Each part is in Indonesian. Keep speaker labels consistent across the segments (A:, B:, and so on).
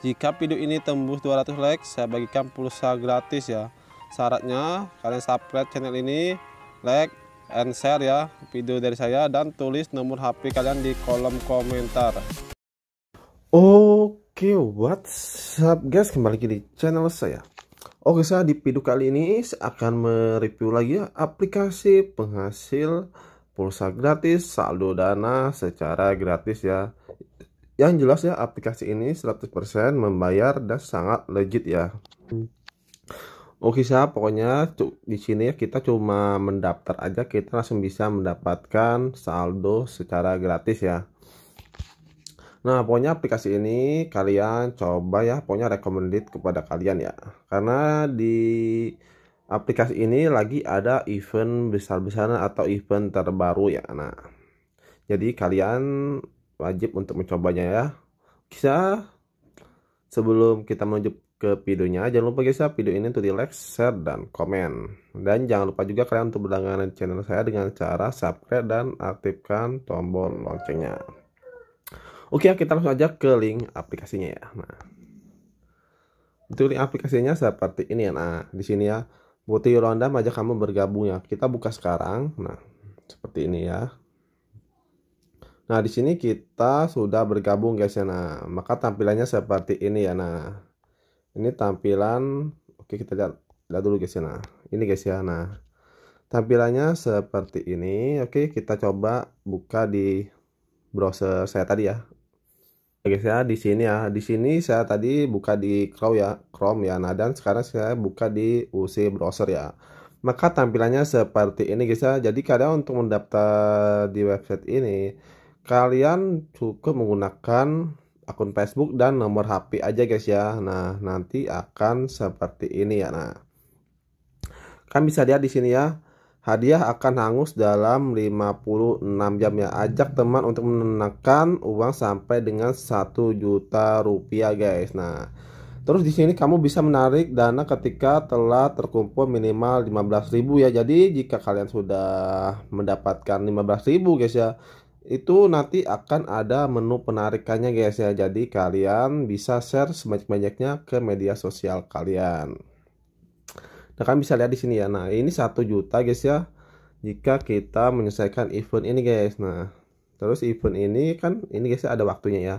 A: Jika video ini tembus 200 like, saya bagikan pulsa gratis ya. Syaratnya kalian subscribe channel ini, like and share ya video dari saya dan tulis nomor HP kalian di kolom komentar. Oke, okay, what's up guys? Kembali lagi di channel saya. Oke, saya di video kali ini saya akan mereview lagi ya aplikasi penghasil pulsa gratis, saldo dana secara gratis ya yang jelas ya aplikasi ini 100% membayar dan sangat legit ya Oke sah, pokoknya di sini ya kita cuma mendaftar aja kita langsung bisa mendapatkan saldo secara gratis ya. Nah, pokoknya aplikasi ini kalian coba ya, pokoknya recommended kepada kalian ya. Karena di aplikasi ini lagi ada event besar-besaran atau event terbaru ya. Nah, jadi kalian wajib untuk mencobanya ya bisa sebelum kita menuju ke videonya jangan lupa guys ya video ini untuk di like share dan komen dan jangan lupa juga kalian untuk berlangganan channel saya dengan cara subscribe dan aktifkan tombol loncengnya oke ya, kita langsung aja ke link aplikasinya ya nah untuk link aplikasinya seperti ini ya nah di sini ya Putih Yolanda aja kamu bergabung ya kita buka sekarang nah seperti ini ya Nah, di sini kita sudah bergabung guys ya. Nah, maka tampilannya seperti ini ya. Nah, ini tampilan oke kita lihat lihat dulu guys ya. Nah, ini guys ya. Nah, tampilannya seperti ini. Oke, kita coba buka di browser saya tadi ya. Oke, guys ya, di sini ya. Di sini saya tadi buka di Chrome ya, Chrome ya. Nah, dan sekarang saya buka di UC browser ya maka tampilannya seperti ini guys ya jadi kalian untuk mendaftar di website ini kalian cukup menggunakan akun Facebook dan nomor HP aja guys ya nah nanti akan seperti ini ya nah kan bisa lihat di sini ya hadiah akan hangus dalam 56 jam ya ajak teman untuk menenangkan uang sampai dengan 1 juta rupiah guys nah terus di sini kamu bisa menarik dana ketika telah terkumpul minimal 15.000 ya jadi jika kalian sudah mendapatkan 15.000 guys ya itu nanti akan ada menu penarikannya guys ya jadi kalian bisa share sebanyak-banyaknya ke media sosial kalian nah kalian bisa lihat di sini ya nah ini satu juta guys ya jika kita menyelesaikan event ini guys nah terus event ini kan ini guys ya ada waktunya ya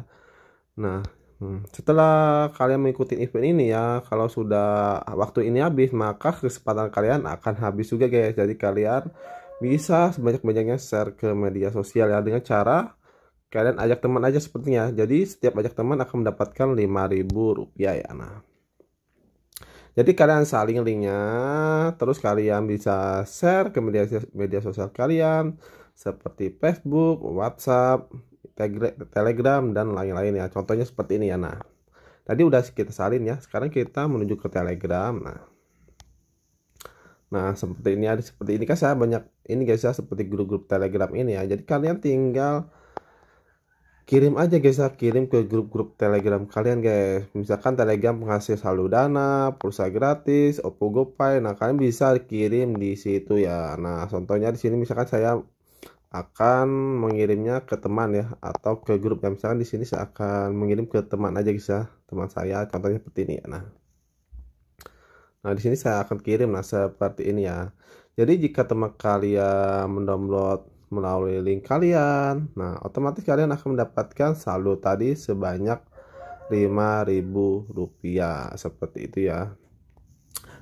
A: nah hmm, setelah kalian mengikuti event ini ya kalau sudah waktu ini habis maka kesempatan kalian akan habis juga guys jadi kalian bisa sebanyak-banyaknya share ke media sosial ya dengan cara kalian ajak teman aja sepertinya. Jadi setiap ajak teman akan mendapatkan 5000 rupiah ya. Nah. Jadi kalian saling linknya, terus kalian bisa share ke media, media sosial kalian seperti Facebook, WhatsApp, Telegram dan lain-lain ya. Contohnya seperti ini ya. Nah, tadi udah kita salin ya. Sekarang kita menuju ke Telegram. Nah, Nah, seperti ini ada seperti ini kan saya banyak ini guys ya seperti grup-grup Telegram ini ya. Jadi kalian tinggal kirim aja guys ya, kirim ke grup-grup Telegram kalian guys. Misalkan Telegram penghasil saldo Dana, pulsa gratis, Oppo GoPay. Nah, kalian bisa kirim di situ ya. Nah, contohnya di sini misalkan saya akan mengirimnya ke teman ya atau ke grup yang misalkan di sini saya akan mengirim ke teman aja guys ya teman saya contohnya seperti ini ya nah Nah, di sini saya akan kirim nah seperti ini ya. Jadi jika teman kalian mendownload melalui link kalian, nah otomatis kalian akan mendapatkan saldo tadi sebanyak Rp5.000 seperti itu ya.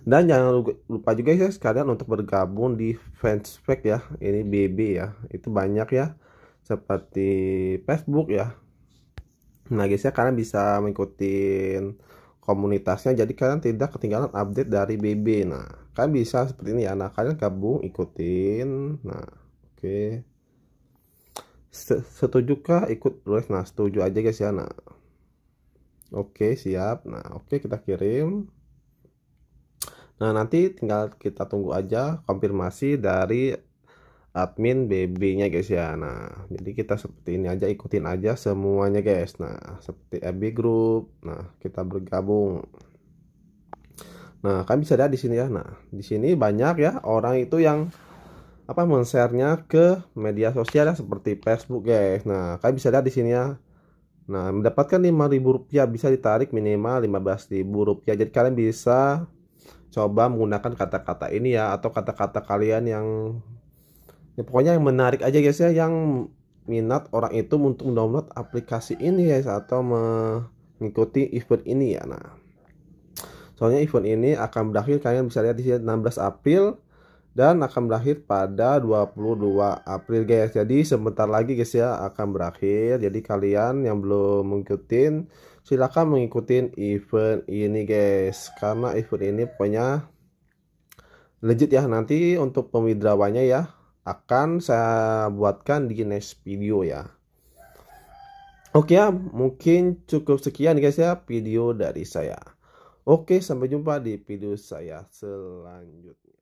A: Dan jangan lupa juga guys kalian untuk bergabung di fanspage ya. Ini BB ya. Itu banyak ya seperti Facebook ya. Nah guys ya kalian bisa mengikuti komunitasnya jadi kalian tidak ketinggalan update dari BB nah kalian bisa seperti ini ya nah kalian gabung ikutin nah oke okay. kah ikut Rolex nah setuju aja guys ya nah oke okay, siap nah oke okay, kita kirim nah nanti tinggal kita tunggu aja konfirmasi dari admin BB-nya guys ya. Nah, jadi kita seperti ini aja ikutin aja semuanya guys. Nah, seperti FB group. Nah, kita bergabung. Nah, kan bisa lihat di sini ya. Nah, di sini banyak ya orang itu yang apa men-share-nya ke media sosial ya seperti Facebook guys. Nah, kalian bisa lihat di sini ya. Nah, mendapatkan 5000 rupiah bisa ditarik minimal 15000 rupiah. Jadi kalian bisa coba menggunakan kata-kata ini ya atau kata-kata kalian yang ya pokoknya yang menarik aja guys ya yang minat orang itu untuk download aplikasi ini guys atau mengikuti event ini ya nah soalnya event ini akan berakhir kalian bisa lihat di sini 16 April dan akan berakhir pada 22 April guys jadi sebentar lagi guys ya akan berakhir jadi kalian yang belum mengikuti silahkan mengikuti event ini guys karena event ini pokoknya legit ya nanti untuk pemidrawanya ya akan saya buatkan di next video ya oke ya mungkin cukup sekian guys ya video dari saya oke sampai jumpa di video saya selanjutnya